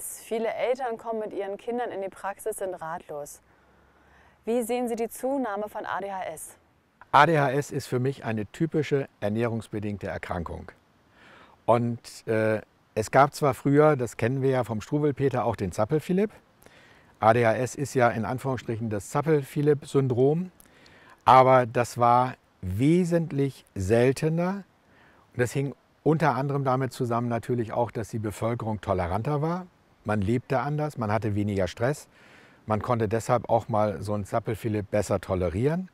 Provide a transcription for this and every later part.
weiß, viele Eltern kommen mit ihren Kindern in die Praxis, sind ratlos. Wie sehen Sie die Zunahme von ADHS? ADHS ist für mich eine typische ernährungsbedingte Erkrankung. Und äh, es gab zwar früher, das kennen wir ja vom Struwelpeter, auch den zappel ADHS ist ja in Anführungsstrichen das zappel syndrom aber das war wesentlich seltener. Und das hing unter anderem damit zusammen natürlich auch, dass die Bevölkerung toleranter war. Man lebte anders, man hatte weniger Stress. Man konnte deshalb auch mal so einen Zappelphilipp besser tolerieren.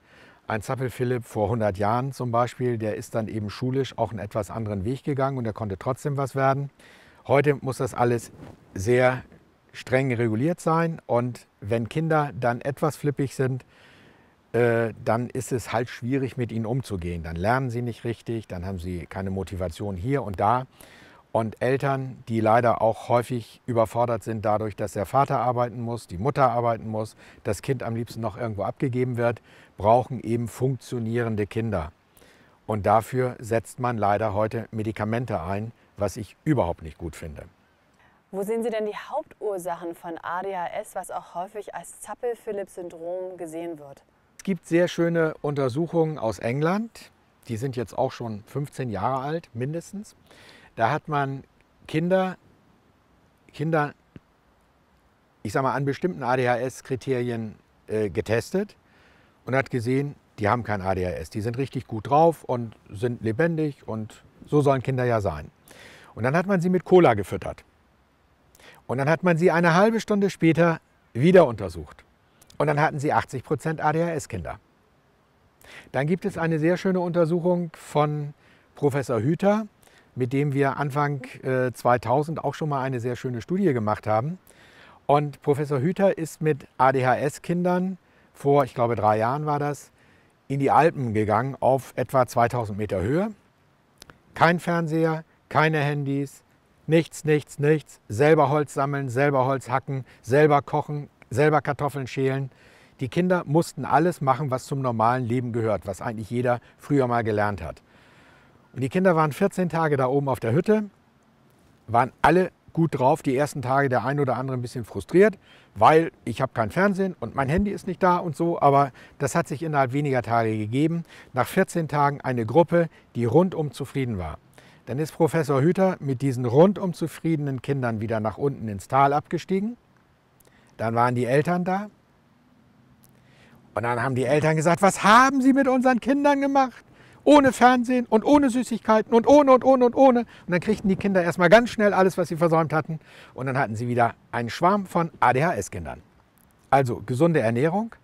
Ein Zappelphilipp vor 100 Jahren zum Beispiel, der ist dann eben schulisch auch einen etwas anderen Weg gegangen und er konnte trotzdem was werden. Heute muss das alles sehr streng reguliert sein und wenn Kinder dann etwas flippig sind, äh, dann ist es halt schwierig, mit ihnen umzugehen. Dann lernen sie nicht richtig, dann haben sie keine Motivation hier und da und Eltern, die leider auch häufig überfordert sind dadurch, dass der Vater arbeiten muss, die Mutter arbeiten muss, das Kind am liebsten noch irgendwo abgegeben wird, brauchen eben funktionierende Kinder. Und dafür setzt man leider heute Medikamente ein, was ich überhaupt nicht gut finde. Wo sehen Sie denn die Hauptursachen von ADHS, was auch häufig als Zappel-Philipp-Syndrom gesehen wird? Es gibt sehr schöne Untersuchungen aus England. Die sind jetzt auch schon 15 Jahre alt, mindestens. Da hat man Kinder, Kinder, ich sag mal, an bestimmten ADHS-Kriterien äh, getestet und hat gesehen, die haben kein ADHS. Die sind richtig gut drauf und sind lebendig und so sollen Kinder ja sein. Und dann hat man sie mit Cola gefüttert. Und dann hat man sie eine halbe Stunde später wieder untersucht. Und dann hatten sie 80 Prozent ADHS-Kinder. Dann gibt es eine sehr schöne Untersuchung von Professor Hüter mit dem wir Anfang äh, 2000 auch schon mal eine sehr schöne Studie gemacht haben. Und Professor Hüter ist mit ADHS-Kindern vor, ich glaube, drei Jahren war das, in die Alpen gegangen auf etwa 2000 Meter Höhe. Kein Fernseher, keine Handys, nichts, nichts, nichts. Selber Holz sammeln, selber Holz hacken, selber kochen, selber Kartoffeln schälen. Die Kinder mussten alles machen, was zum normalen Leben gehört, was eigentlich jeder früher mal gelernt hat. Und die Kinder waren 14 Tage da oben auf der Hütte, waren alle gut drauf. Die ersten Tage der ein oder andere ein bisschen frustriert, weil ich habe kein Fernsehen und mein Handy ist nicht da und so. Aber das hat sich innerhalb weniger Tage gegeben. Nach 14 Tagen eine Gruppe, die rundum zufrieden war. Dann ist Professor Hüter mit diesen rundum zufriedenen Kindern wieder nach unten ins Tal abgestiegen. Dann waren die Eltern da. Und dann haben die Eltern gesagt, was haben Sie mit unseren Kindern gemacht? ohne Fernsehen und ohne Süßigkeiten und ohne und ohne und ohne. Und dann kriegten die Kinder erstmal ganz schnell alles, was sie versäumt hatten. Und dann hatten sie wieder einen Schwarm von ADHS-Kindern. Also gesunde Ernährung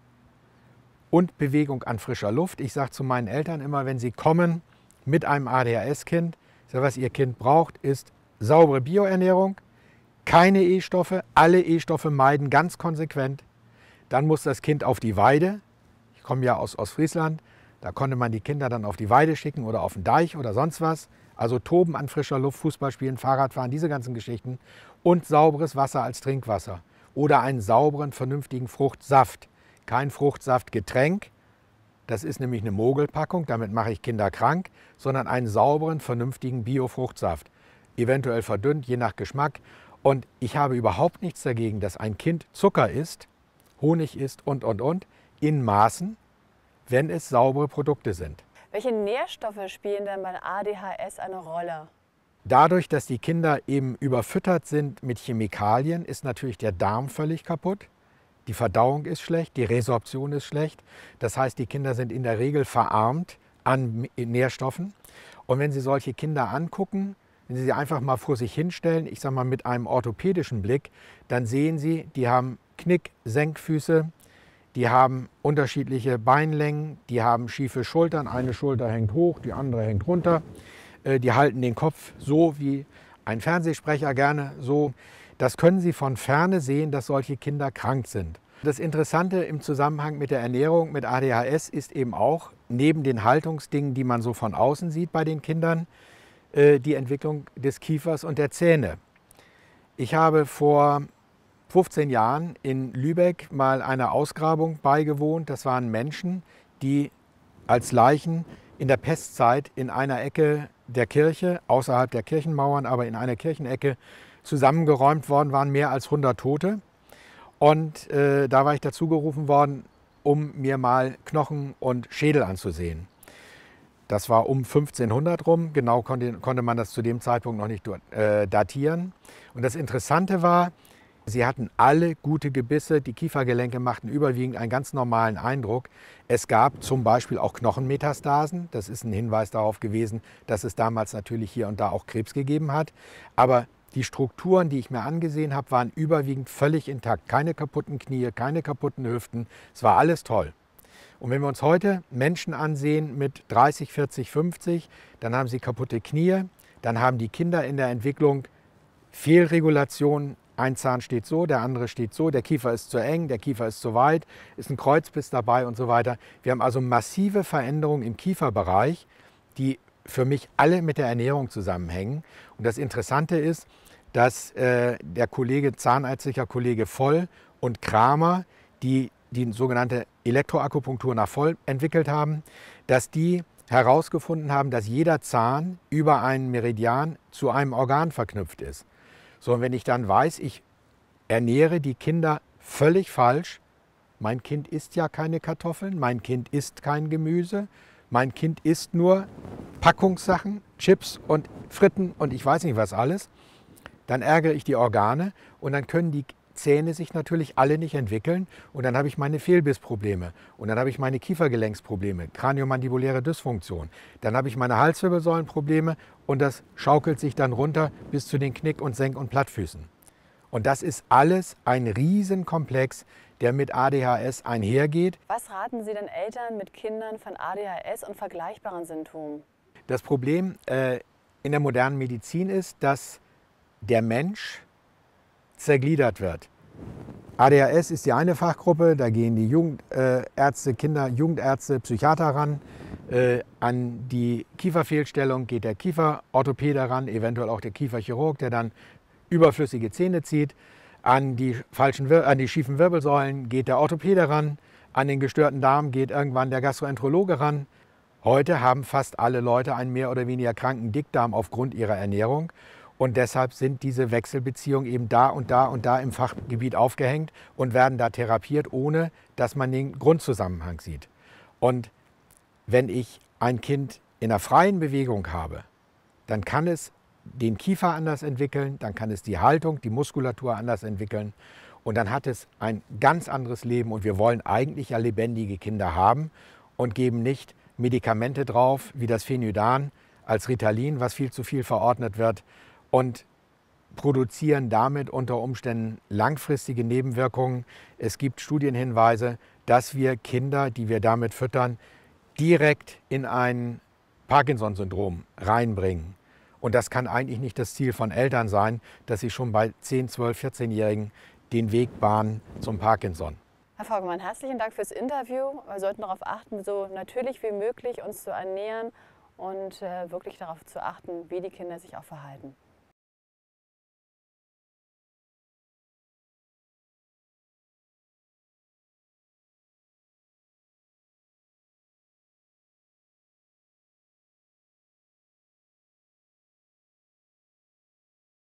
und Bewegung an frischer Luft. Ich sage zu meinen Eltern immer, wenn sie kommen mit einem ADHS-Kind, was ihr Kind braucht, ist saubere Bioernährung, keine E-Stoffe, alle E-Stoffe meiden ganz konsequent. Dann muss das Kind auf die Weide. Ich komme ja aus Ostfriesland. Da konnte man die Kinder dann auf die Weide schicken oder auf den Deich oder sonst was. Also toben an frischer Luft, Fußball spielen, Fahrrad fahren, diese ganzen Geschichten. Und sauberes Wasser als Trinkwasser. Oder einen sauberen, vernünftigen Fruchtsaft. Kein Fruchtsaftgetränk, das ist nämlich eine Mogelpackung, damit mache ich Kinder krank, sondern einen sauberen, vernünftigen Biofruchtsaft. Eventuell verdünnt, je nach Geschmack. Und ich habe überhaupt nichts dagegen, dass ein Kind Zucker isst, Honig isst und, und, und, in Maßen, wenn es saubere Produkte sind. Welche Nährstoffe spielen denn bei ADHS eine Rolle? Dadurch, dass die Kinder eben überfüttert sind mit Chemikalien, ist natürlich der Darm völlig kaputt. Die Verdauung ist schlecht, die Resorption ist schlecht. Das heißt, die Kinder sind in der Regel verarmt an Nährstoffen. Und wenn Sie solche Kinder angucken, wenn Sie sie einfach mal vor sich hinstellen, ich sage mal mit einem orthopädischen Blick, dann sehen Sie, die haben Knick, Senkfüße, die haben unterschiedliche Beinlängen, die haben schiefe Schultern, eine Schulter hängt hoch, die andere hängt runter. Äh, die halten den Kopf so wie ein Fernsehsprecher gerne so. Das können Sie von ferne sehen, dass solche Kinder krank sind. Das Interessante im Zusammenhang mit der Ernährung mit ADHS ist eben auch, neben den Haltungsdingen, die man so von außen sieht bei den Kindern, äh, die Entwicklung des Kiefers und der Zähne. Ich habe vor 15 Jahren in Lübeck mal einer Ausgrabung beigewohnt. Das waren Menschen, die als Leichen in der Pestzeit in einer Ecke der Kirche, außerhalb der Kirchenmauern, aber in einer Kirchenecke zusammengeräumt worden waren, mehr als 100 Tote. Und äh, da war ich dazu gerufen worden, um mir mal Knochen und Schädel anzusehen. Das war um 1500 rum, genau konnte, konnte man das zu dem Zeitpunkt noch nicht äh, datieren. Und das Interessante war, Sie hatten alle gute Gebisse, die Kiefergelenke machten überwiegend einen ganz normalen Eindruck. Es gab zum Beispiel auch Knochenmetastasen, das ist ein Hinweis darauf gewesen, dass es damals natürlich hier und da auch Krebs gegeben hat. Aber die Strukturen, die ich mir angesehen habe, waren überwiegend völlig intakt. Keine kaputten Knie, keine kaputten Hüften, es war alles toll. Und wenn wir uns heute Menschen ansehen mit 30, 40, 50, dann haben sie kaputte Knie, dann haben die Kinder in der Entwicklung Fehlregulationen ein Zahn steht so, der andere steht so, der Kiefer ist zu eng, der Kiefer ist zu weit, ist ein Kreuzbiss dabei und so weiter. Wir haben also massive Veränderungen im Kieferbereich, die für mich alle mit der Ernährung zusammenhängen. Und das Interessante ist, dass äh, der Kollege, zahnärztlicher Kollege Voll und Kramer, die die sogenannte Elektroakupunktur nach Voll entwickelt haben, dass die herausgefunden haben, dass jeder Zahn über einen Meridian zu einem Organ verknüpft ist. So, und wenn ich dann weiß, ich ernähre die Kinder völlig falsch, mein Kind isst ja keine Kartoffeln, mein Kind isst kein Gemüse, mein Kind isst nur Packungssachen, Chips und Fritten und ich weiß nicht was alles, dann ärgere ich die Organe und dann können die Zähne sich natürlich alle nicht entwickeln und dann habe ich meine Fehlbissprobleme und dann habe ich meine Kiefergelenksprobleme, kraniomandibuläre Dysfunktion, dann habe ich meine Halswirbelsäulenprobleme und das schaukelt sich dann runter bis zu den Knick- und Senk- und Plattfüßen. Und das ist alles ein Riesenkomplex, der mit ADHS einhergeht. Was raten Sie denn Eltern mit Kindern von ADHS und vergleichbaren Symptomen? Das Problem äh, in der modernen Medizin ist, dass der Mensch zergliedert wird. ADHS ist die eine Fachgruppe, da gehen die Jugendärzte, äh, Kinder, Jugendärzte, Psychiater ran. Äh, an die Kieferfehlstellung geht der Kieferorthopäde ran, eventuell auch der Kieferchirurg, der dann überflüssige Zähne zieht. An die, falschen, an die schiefen Wirbelsäulen geht der Orthopäde ran. An den gestörten Darm geht irgendwann der Gastroenterologe ran. Heute haben fast alle Leute einen mehr oder weniger kranken Dickdarm aufgrund ihrer Ernährung. Und deshalb sind diese Wechselbeziehungen eben da und da und da im Fachgebiet aufgehängt und werden da therapiert, ohne dass man den Grundzusammenhang sieht. Und wenn ich ein Kind in einer freien Bewegung habe, dann kann es den Kiefer anders entwickeln, dann kann es die Haltung, die Muskulatur anders entwickeln und dann hat es ein ganz anderes Leben und wir wollen eigentlich ja lebendige Kinder haben und geben nicht Medikamente drauf, wie das Phenydan als Ritalin, was viel zu viel verordnet wird, und produzieren damit unter Umständen langfristige Nebenwirkungen. Es gibt Studienhinweise, dass wir Kinder, die wir damit füttern, direkt in ein Parkinson-Syndrom reinbringen. Und das kann eigentlich nicht das Ziel von Eltern sein, dass sie schon bei 10, 12, 14-Jährigen den Weg bahnen zum Parkinson. Herr Vogelmann, herzlichen Dank fürs Interview. Wir sollten darauf achten, so natürlich wie möglich uns zu ernähren und äh, wirklich darauf zu achten, wie die Kinder sich auch verhalten.